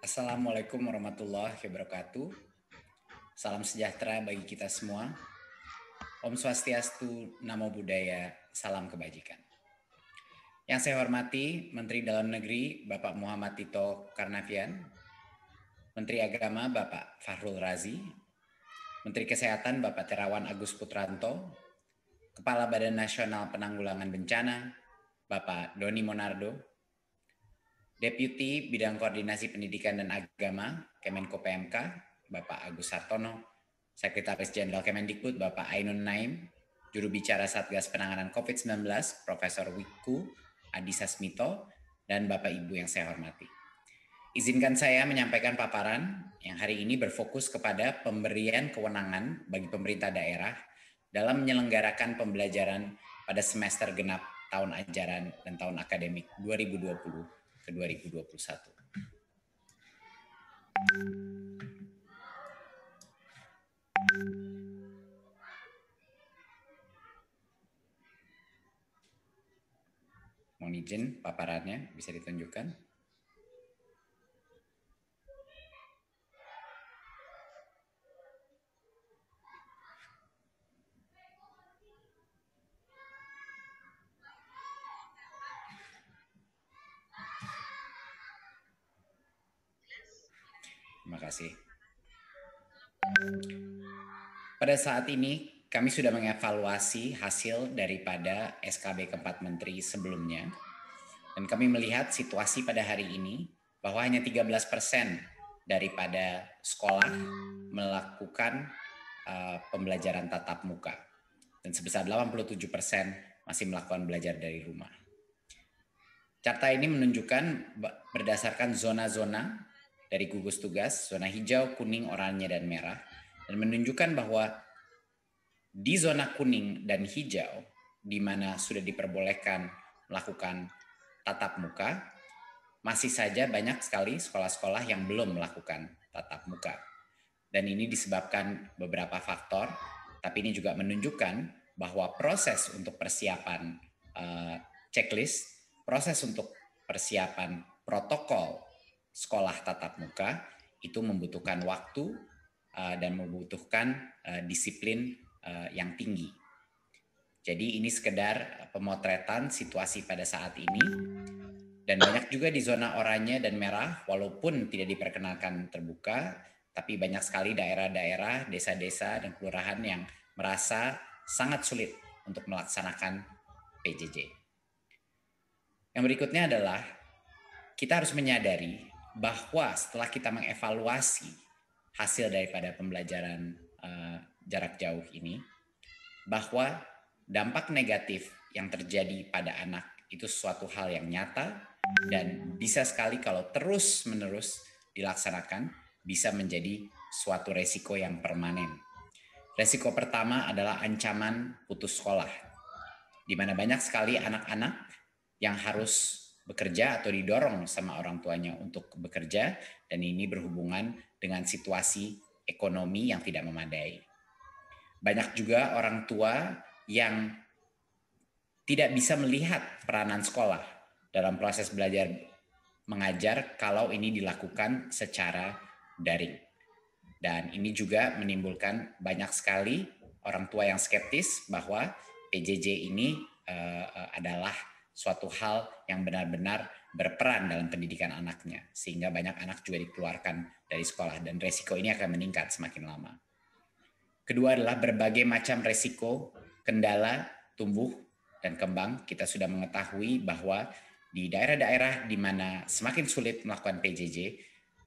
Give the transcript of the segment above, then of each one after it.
Assalamualaikum warahmatullahi wabarakatuh. Salam sejahtera bagi kita semua. Om Swastiastu, Namo Buddhaya, Salam Kebajikan. Yang saya hormati Menteri Dalam Negeri Bapak Muhammad Tito Karnavian, Menteri Agama Bapak Fahrul Razi, Menteri Kesehatan Bapak Terawan Agus Putranto, Kepala Badan Nasional Penanggulangan Bencana Bapak Doni Monardo, Deputi Bidang Koordinasi Pendidikan dan Agama Kemenko PMK, Bapak Agus Sartono, Sekretaris Jenderal Kemendikbud Bapak Ainun Naim, juru bicara Satgas Penanganan COVID-19 Profesor Wiku Adhisa Smito, dan Bapak Ibu yang saya hormati. Izinkan saya menyampaikan paparan yang hari ini berfokus kepada pemberian kewenangan bagi pemerintah daerah dalam menyelenggarakan pembelajaran pada semester genap tahun ajaran dan tahun akademik 2020 ke 2021. Mohon izin paparannya bisa ditunjukkan. kasih. Pada saat ini, kami sudah mengevaluasi hasil daripada SKB keempat menteri sebelumnya. Dan kami melihat situasi pada hari ini bahwa hanya 13 persen daripada sekolah melakukan uh, pembelajaran tatap muka. Dan sebesar 87 persen masih melakukan belajar dari rumah. Carta ini menunjukkan berdasarkan zona-zona dari gugus tugas zona hijau, kuning, oranye, dan merah dan menunjukkan bahwa di zona kuning dan hijau di mana sudah diperbolehkan melakukan tatap muka masih saja banyak sekali sekolah-sekolah yang belum melakukan tatap muka. Dan ini disebabkan beberapa faktor, tapi ini juga menunjukkan bahwa proses untuk persiapan uh, checklist, proses untuk persiapan protokol sekolah tatap muka itu membutuhkan waktu eh, dan membutuhkan eh, disiplin eh, yang tinggi. Jadi ini sekedar pemotretan situasi pada saat ini dan banyak juga di zona oranye dan merah walaupun tidak diperkenalkan terbuka tapi banyak sekali daerah-daerah, desa-desa dan kelurahan yang merasa sangat sulit untuk melaksanakan PJJ. Yang berikutnya adalah kita harus menyadari bahwa setelah kita mengevaluasi hasil daripada pembelajaran uh, jarak jauh ini, bahwa dampak negatif yang terjadi pada anak itu suatu hal yang nyata dan bisa sekali kalau terus-menerus dilaksanakan bisa menjadi suatu resiko yang permanen. Resiko pertama adalah ancaman putus sekolah, di mana banyak sekali anak-anak yang harus bekerja atau didorong sama orang tuanya untuk bekerja dan ini berhubungan dengan situasi ekonomi yang tidak memadai. Banyak juga orang tua yang tidak bisa melihat peranan sekolah dalam proses belajar mengajar kalau ini dilakukan secara daring. Dan ini juga menimbulkan banyak sekali orang tua yang skeptis bahwa PJJ ini eh, eh, adalah suatu hal yang benar-benar berperan dalam pendidikan anaknya sehingga banyak anak juga dikeluarkan dari sekolah dan resiko ini akan meningkat semakin lama. Kedua adalah berbagai macam resiko, kendala, tumbuh, dan kembang. Kita sudah mengetahui bahwa di daerah-daerah di mana semakin sulit melakukan PJJ,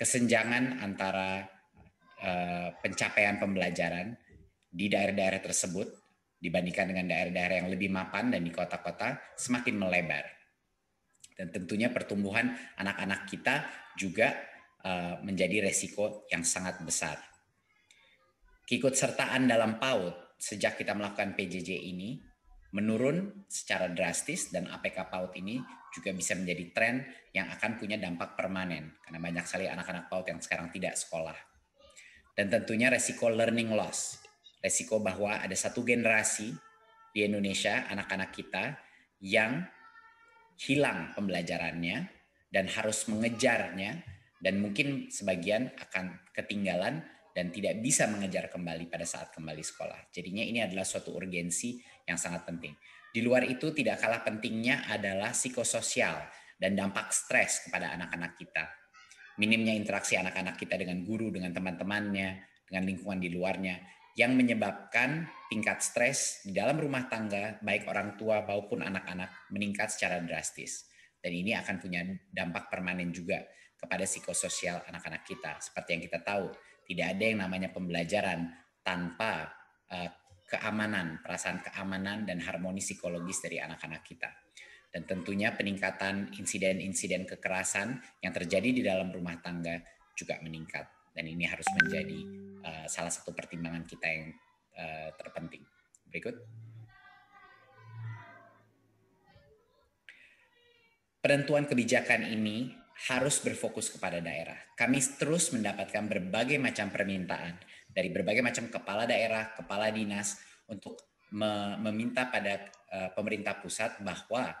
kesenjangan antara eh, pencapaian pembelajaran di daerah-daerah tersebut dibandingkan dengan daerah-daerah yang lebih mapan dan di kota-kota semakin melebar. Dan tentunya pertumbuhan anak-anak kita juga eh, menjadi resiko yang sangat besar. sertaan dalam PAUD sejak kita melakukan PJJ ini menurun secara drastis dan APK PAUD ini juga bisa menjadi tren yang akan punya dampak permanen karena banyak sekali anak-anak PAUD yang sekarang tidak sekolah. Dan tentunya resiko learning loss resiko bahwa ada satu generasi di Indonesia anak-anak kita yang hilang pembelajarannya dan harus mengejarnya dan mungkin sebagian akan ketinggalan dan tidak bisa mengejar kembali pada saat kembali sekolah. Jadinya ini adalah suatu urgensi yang sangat penting. Di luar itu tidak kalah pentingnya adalah psikososial dan dampak stres kepada anak-anak kita. Minimnya interaksi anak-anak kita dengan guru, dengan teman-temannya, dengan lingkungan di luarnya yang menyebabkan tingkat stres di dalam rumah tangga baik orang tua maupun anak-anak meningkat secara drastis. Dan ini akan punya dampak permanen juga kepada psikososial anak-anak kita. Seperti yang kita tahu, tidak ada yang namanya pembelajaran tanpa uh, keamanan, perasaan keamanan dan harmoni psikologis dari anak-anak kita. Dan tentunya peningkatan insiden-insiden kekerasan yang terjadi di dalam rumah tangga juga meningkat. Dan ini harus menjadi Eh, salah satu pertimbangan kita yang uh, terpenting. Berikut. Penentuan kebijakan ini harus berfokus kepada daerah. Kami terus mendapatkan berbagai macam permintaan dari berbagai macam kepala daerah, kepala dinas untuk meminta pada eh, pemerintah pusat bahwa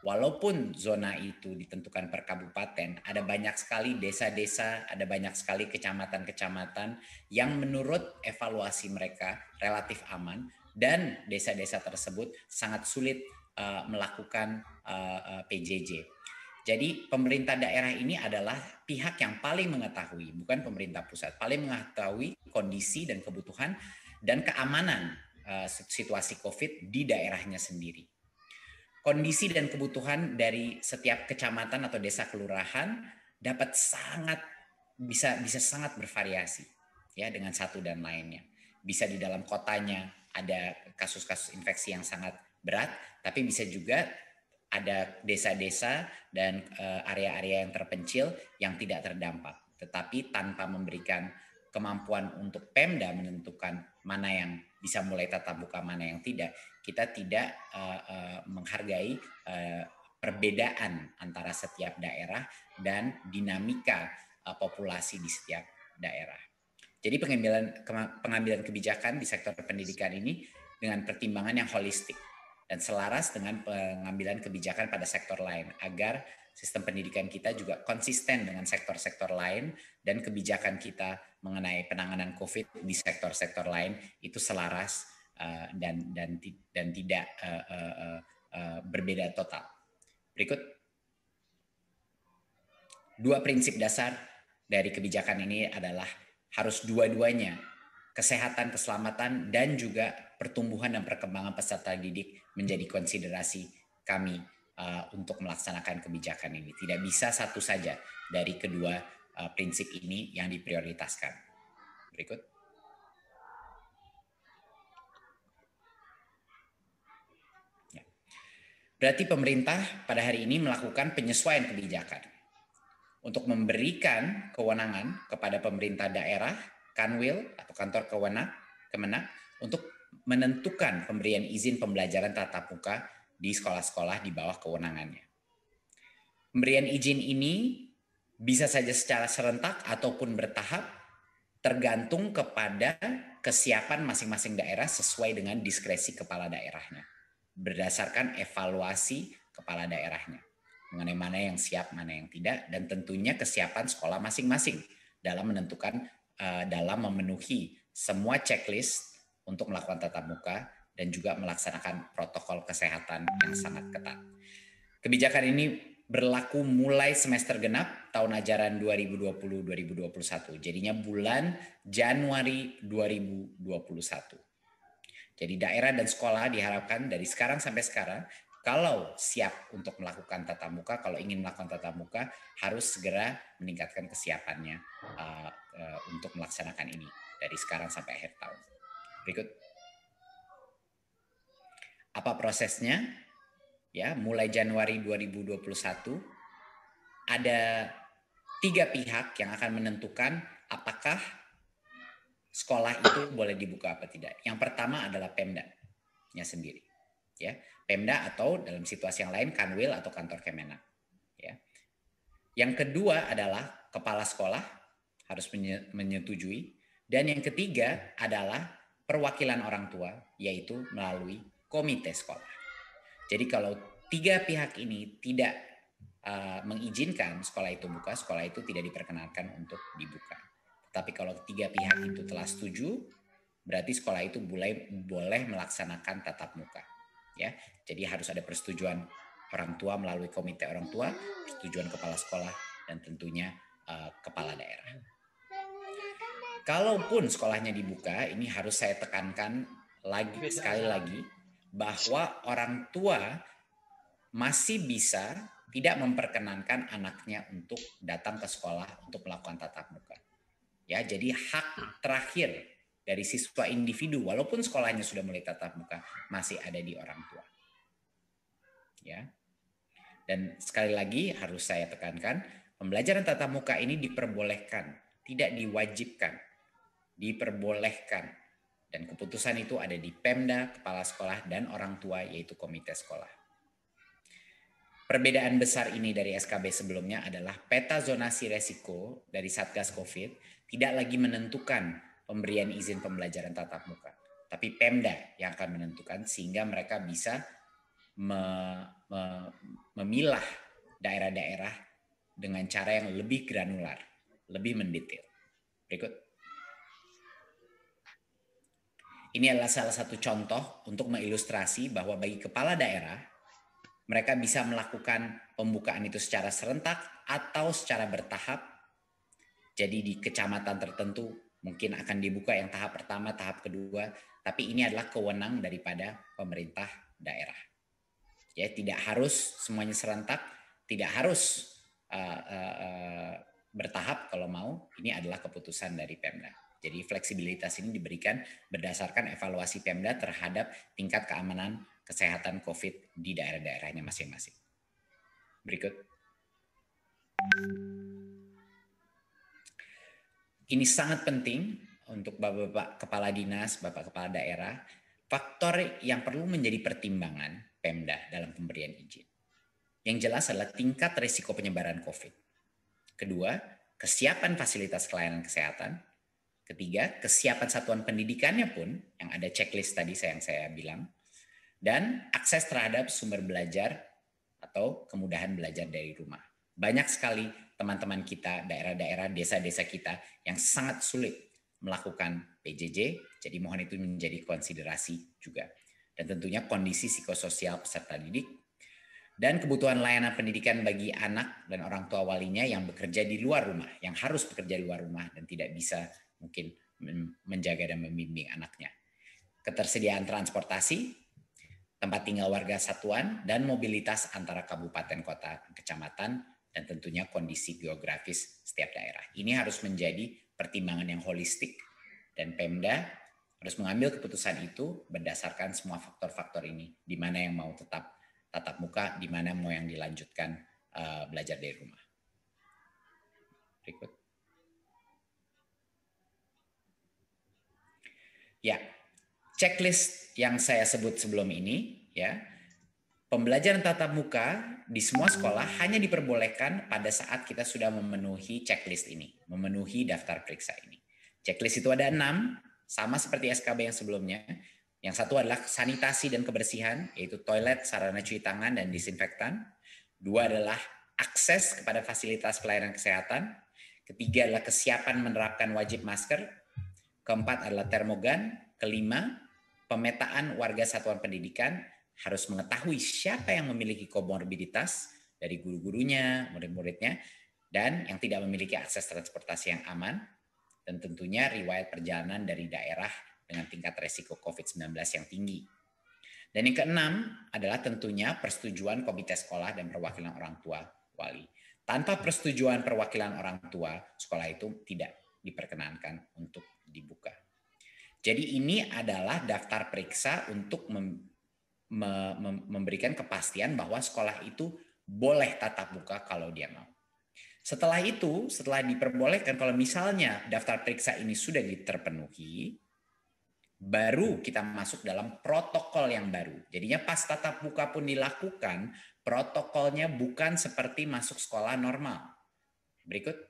walaupun zona itu ditentukan per kabupaten, ada banyak sekali desa-desa, ada banyak sekali kecamatan-kecamatan yang menurut evaluasi mereka relatif aman dan desa-desa tersebut sangat sulit uh, melakukan uh, eh, eh, PJJ. Jadi pemerintah daerah ini adalah pihak yang paling mengetahui, bukan pemerintah pusat, paling mengetahui kondisi dan kebutuhan dan keamanan uh, situasi COVID di daerahnya sendiri kondisi dan kebutuhan dari setiap kecamatan atau desa kelurahan dapat sangat bisa bisa sangat bervariasi ya dengan satu dan lainnya. Bisa di dalam kotanya ada kasus-kasus infeksi yang sangat berat, tapi bisa juga ada desa-desa dan eh, area-area yang terpencil yang tidak terdampak, tetapi tanpa memberikan kemampuan untuk Pemda menentukan mana yang bisa mulai tatap muka, mana yang tidak, kita tidak uh, uh, menghargai uh, perbedaan antara setiap daerah dan dinamika uh, populasi di setiap daerah. Jadi pengambilan pengambilan kebijakan di sektor pendidikan ini dengan pertimbangan yang holistik dan selaras dengan pengambilan kebijakan pada sektor lain agar sistem pendidikan kita juga konsisten dengan sektor-sektor lain dan kebijakan kita mengenai penanganan COVID di sektor-sektor lain itu selaras uh, dan dan dan tidak uh, uh, uh, berbeda total. Berikut dua prinsip dasar dari kebijakan ini adalah harus dua-duanya kesehatan, keselamatan dan juga pertumbuhan dan perkembangan peserta didik menjadi konsiderasi kami uh, untuk melaksanakan kebijakan ini. Tidak bisa satu saja dari kedua uh, prinsip ini yang diprioritaskan. Berikut. Ya. Berarti pemerintah pada hari ini melakukan penyesuaian kebijakan untuk memberikan kewenangan kepada pemerintah daerah, kanwil atau kantor kewenang, kemenang untuk menentukan pemberian izin pembelajaran tatap muka di sekolah-sekolah di bawah kewenangannya. Pemberian izin ini bisa saja secara serentak ataupun bertahap tergantung kepada kesiapan masing-masing daerah sesuai dengan diskresi kepala daerahnya berdasarkan evaluasi kepala daerahnya mengenai mana yang siap, mana yang tidak, dan tentunya kesiapan sekolah masing-masing dalam menentukan, eh, dalam memenuhi semua checklist untuk melakukan tatap muka dan juga melaksanakan protokol kesehatan yang sangat ketat. Kebijakan ini berlaku mulai semester genap tahun ajaran 2020-2021. Jadinya bulan Januari 2021. Jadi daerah dan sekolah diharapkan dari sekarang sampai sekarang kalau siap untuk melakukan tatap muka, kalau ingin melakukan tatap muka harus segera meningkatkan kesiapannya uh, uh, untuk melaksanakan ini dari sekarang sampai akhir tahun. Berikut apa prosesnya? Ya, mulai Januari 2021 ada tiga pihak yang akan menentukan apakah sekolah itu boleh dibuka apa tidak. Yang pertama adalah Pemda nya sendiri. Ya, Pemda atau dalam situasi yang lain Kanwil atau kantor Kemenak. Ya. Yang kedua adalah kepala sekolah harus menyetujui dan yang ketiga adalah perwakilan orang tua yaitu melalui komite sekolah. Jadi kalau tiga pihak ini tidak uh, mengizinkan sekolah itu buka, sekolah itu tidak diperkenalkan untuk dibuka. Tapi kalau tiga pihak itu telah setuju, berarti sekolah itu boleh boleh melaksanakan tatap muka. Ya, jadi harus ada persetujuan orang tua melalui komite orang tua, persetujuan kepala sekolah, dan tentunya uh, kepala daerah. Kalaupun sekolahnya dibuka, ini harus saya tekankan lagi sekali lagi bahwa orang tua masih bisa tidak memperkenankan anaknya untuk datang ke sekolah untuk melakukan tatap muka. Ya, jadi hak terakhir dari siswa individu walaupun sekolahnya sudah mulai tatap muka masih ada di orang tua. Ya. Dan sekali lagi harus saya tekankan, pembelajaran tatap muka ini diperbolehkan, tidak diwajibkan. Diperbolehkan dan keputusan itu ada di Pemda, kepala sekolah, dan orang tua yaitu komite sekolah. Perbedaan besar ini dari SKB sebelumnya adalah peta zonasi resiko dari Satgas COVID tidak lagi menentukan pemberian izin pembelajaran tatap muka, tapi Pemda yang akan menentukan sehingga mereka bisa me, me, memilah daerah-daerah dengan cara yang lebih granular, lebih mendetail. Berikut. Ini adalah salah satu contoh untuk mengilustrasi bahwa bagi kepala daerah, mereka bisa melakukan pembukaan itu secara serentak atau secara bertahap. Jadi di kecamatan tertentu mungkin akan dibuka yang tahap pertama, tahap kedua, tapi ini adalah kewenang daripada pemerintah daerah. Ya, tidak harus semuanya serentak, tidak harus uh, uh, uh, bertahap kalau mau. Ini adalah keputusan dari Pemda. Jadi fleksibilitas ini diberikan berdasarkan evaluasi Pemda terhadap tingkat keamanan kesehatan COVID di daerah-daerahnya masing-masing. Berikut. Ini sangat penting untuk Bapak-Bapak Kepala Dinas, Bapak Kepala Daerah, faktor yang perlu menjadi pertimbangan Pemda dalam pemberian izin. Yang jelas adalah tingkat risiko penyebaran COVID. Kedua, kesiapan fasilitas kelayanan kesehatan. Ketiga, kesiapan satuan pendidikannya pun yang ada checklist tadi saya yang saya bilang dan akses terhadap sumber belajar atau kemudahan belajar dari rumah. Banyak sekali teman-teman kita daerah-daerah desa-desa kita yang sangat sulit melakukan PJJ, jadi mohon itu menjadi konsiderasi juga. Dan tentunya kondisi psikososial peserta didik dan kebutuhan layanan pendidikan bagi anak dan orang tua walinya yang bekerja di luar rumah, yang harus bekerja di luar rumah dan tidak bisa mungkin menjaga dan membimbing anaknya. Ketersediaan transportasi, tempat tinggal warga satuan, dan mobilitas antara kabupaten, kota, kecamatan, dan tentunya kondisi geografis setiap daerah. Ini harus menjadi pertimbangan yang holistik dan Pemda harus mengambil keputusan itu berdasarkan semua faktor-faktor ini, di mana yang mau tetap tatap muka, di mana mau yang dilanjutkan uh, belajar dari rumah. Berikut. Ya, checklist yang saya sebut sebelum ini, ya, pembelajaran tatap muka di semua sekolah hanya diperbolehkan pada saat kita sudah memenuhi checklist ini, memenuhi daftar periksa ini. Checklist itu ada enam, sama seperti SKB yang sebelumnya. Yang satu adalah sanitasi dan kebersihan, yaitu toilet, sarana cuci tangan, dan disinfektan. Dua adalah akses kepada fasilitas pelayanan kesehatan. Ketiga adalah kesiapan menerapkan wajib masker keempat adalah termogan, kelima pemetaan warga satuan pendidikan harus mengetahui siapa yang memiliki komorbiditas dari guru-gurunya, murid-muridnya, dan yang tidak memiliki akses transportasi yang aman, dan tentunya riwayat perjalanan dari daerah dengan tingkat resiko COVID-19 yang tinggi. Dan yang keenam adalah tentunya persetujuan komite sekolah dan perwakilan orang tua wali. Tanpa persetujuan perwakilan orang tua, sekolah itu tidak diperkenankan untuk dibuka. Jadi ini adalah daftar periksa untuk mem, me, me, memberikan kepastian bahwa sekolah itu boleh tatap muka kalau dia mau. Setelah itu, setelah diperbolehkan kalau misalnya daftar periksa ini sudah diterpenuhi, baru kita masuk dalam protokol yang baru. Jadinya pas tatap muka pun dilakukan, protokolnya bukan seperti masuk sekolah normal. Berikut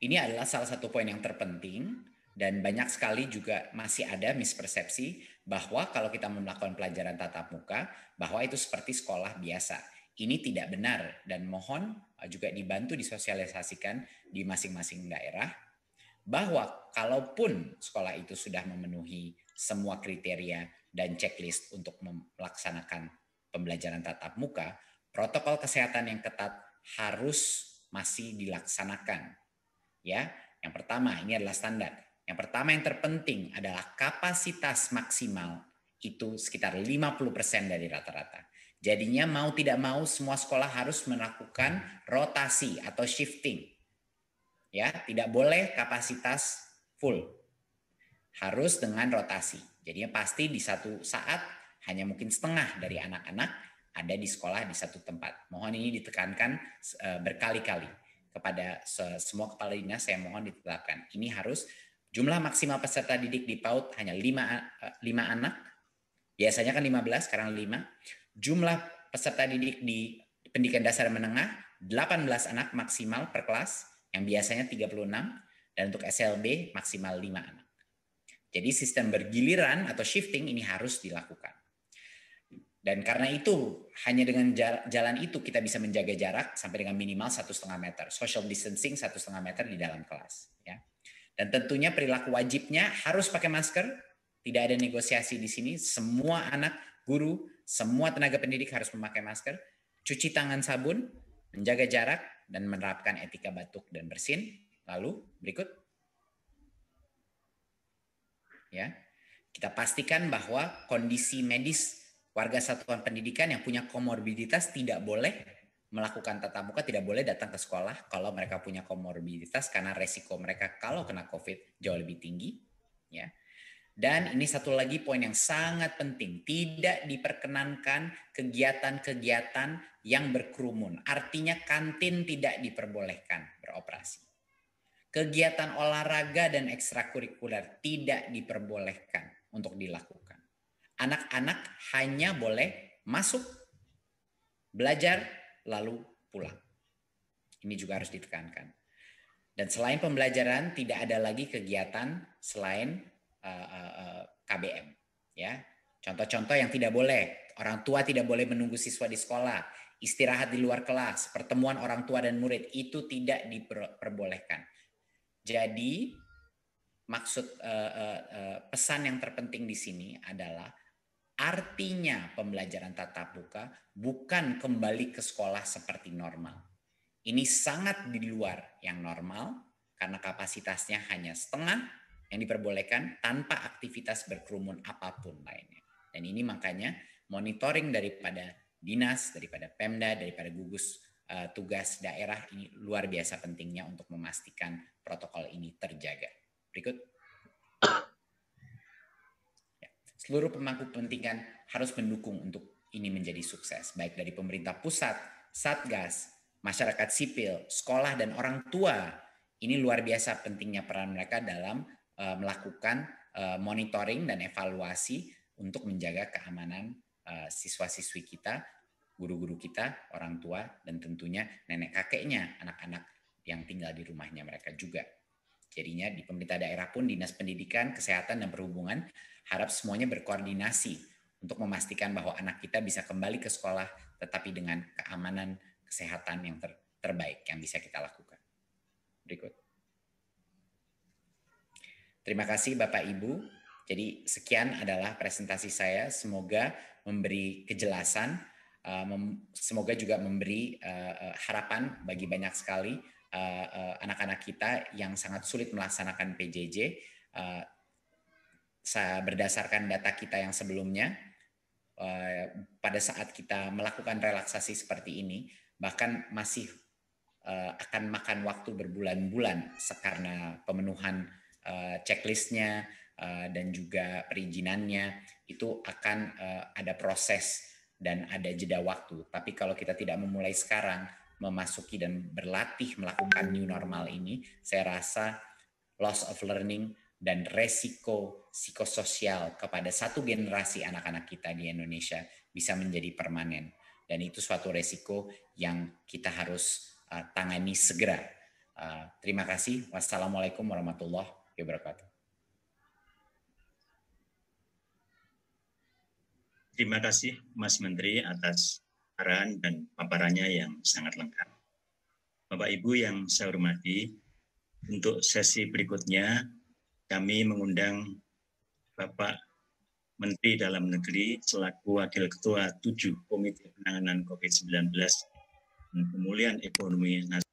Ini adalah salah satu poin yang terpenting dan banyak sekali juga masih ada mispersepsi bahwa kalau kita melakukan pelajaran tatap muka bahwa itu seperti sekolah biasa. Ini tidak benar dan mohon eh, juga dibantu disosialisasikan di masing-masing daerah bahwa kalaupun sekolah itu sudah memenuhi semua kriteria dan checklist untuk melaksanakan pembelajaran tatap muka, protokol kesehatan yang ketat harus masih dilaksanakan Ya, yang pertama ini adalah standar. Yang pertama yang terpenting adalah kapasitas maksimal itu sekitar 50% dari rata-rata. Jadinya mau tidak mau semua sekolah harus melakukan rotasi atau shifting. Ya, tidak boleh kapasitas full. Harus dengan rotasi. Jadinya pasti di satu saat hanya mungkin setengah dari anak-anak ada di sekolah di satu tempat. Mohon ini ditekankan eh, berkali-kali kepada semua kepala dinas saya mohon ditetapkan. Ini harus jumlah maksimal peserta didik di PAUD hanya 5, 5 eh, anak. Biasanya kan 15, sekarang 5. Jumlah peserta didik di pendidikan dasar menengah 18 anak maksimal per kelas yang biasanya 36 dan untuk SLB maksimal 5 anak. Jadi sistem bergiliran atau shifting ini harus dilakukan. Dan karena itu, hanya dengan jalan itu kita bisa menjaga jarak sampai dengan minimal satu setengah meter. Social distancing satu setengah meter di dalam kelas. Ya. Dan tentunya perilaku wajibnya harus pakai masker. Tidak ada negosiasi di sini. Semua anak, guru, semua tenaga pendidik harus memakai masker. Cuci tangan sabun, menjaga jarak, dan menerapkan etika batuk dan bersin. Lalu berikut. Ya, kita pastikan bahwa kondisi medis warga satuan pendidikan yang punya komorbiditas tidak boleh melakukan tatap muka tidak boleh datang ke sekolah kalau mereka punya komorbiditas karena resiko mereka kalau kena COVID jauh lebih tinggi ya. Dan ini satu lagi poin yang sangat penting, tidak diperkenankan kegiatan-kegiatan yang berkerumun. Artinya kantin tidak diperbolehkan beroperasi. Kegiatan olahraga dan ekstrakurikuler tidak diperbolehkan untuk dilakukan anak-anak hanya boleh masuk, belajar, lalu pulang. Ini juga harus ditekankan. Dan selain pembelajaran, tidak ada lagi kegiatan selain uh, eh, uh, eh, eh, KBM. Ya, contoh-contoh yang tidak boleh. Orang tua tidak boleh menunggu siswa di sekolah, istirahat di luar kelas, pertemuan orang tua dan murid itu tidak diperbolehkan. Jadi maksud uh, uh, uh, pesan yang terpenting di sini adalah Artinya pembelajaran tatap muka bukan kembali ke sekolah seperti normal. Ini sangat di luar yang normal karena kapasitasnya hanya setengah yang diperbolehkan tanpa aktivitas berkerumun apapun lainnya. Dan ini makanya monitoring daripada dinas, daripada Pemda, daripada gugus eh, tugas daerah ini luar biasa pentingnya untuk memastikan protokol ini terjaga. Berikut seluruh pemangku kepentingan harus mendukung untuk ini menjadi sukses, baik dari pemerintah pusat, satgas, masyarakat sipil, sekolah, dan orang tua. Ini luar biasa pentingnya peran mereka dalam uh, melakukan uh, monitoring dan evaluasi untuk menjaga keamanan uh, siswa-siswi kita, guru-guru kita, orang tua, dan tentunya nenek kakeknya, anak-anak yang tinggal di rumahnya mereka juga. Jadinya di pemerintah daerah pun dinas pendidikan, kesehatan, dan perhubungan harap semuanya berkoordinasi untuk memastikan bahwa anak kita bisa kembali ke sekolah tetapi dengan keamanan kesehatan yang ter terbaik yang bisa kita lakukan. Berikut. Terima kasih Bapak Ibu. Jadi sekian adalah presentasi saya. Semoga memberi kejelasan, eh, semoga juga memberi eh, eh, harapan bagi banyak sekali Eh, eh, anak-anak kita yang sangat sulit melaksanakan PJJ eh, berdasarkan data kita yang sebelumnya pada saat kita melakukan relaksasi seperti ini bahkan masih akan makan waktu berbulan-bulan karena pemenuhan checklistnya dan juga perizinannya itu akan ada proses dan ada jeda waktu tapi kalau kita tidak memulai sekarang memasuki dan berlatih melakukan new normal ini, saya rasa loss of learning dan resiko psikososial kepada satu generasi anak-anak kita di Indonesia bisa menjadi permanen. Dan itu suatu resiko yang kita harus uh, tangani segera. Uh, terima kasih. Wassalamualaikum warahmatullahi wabarakatuh. Terima kasih Mas Menteri atas paparan dan paparannya yang sangat lengkap. Bapak Ibu yang saya hormati, untuk sesi berikutnya kami mengundang Bapak Menteri Dalam Negeri selaku Wakil Ketua 7 Komite Penanganan COVID-19 dan Pemulihan Ekonomi Nasional.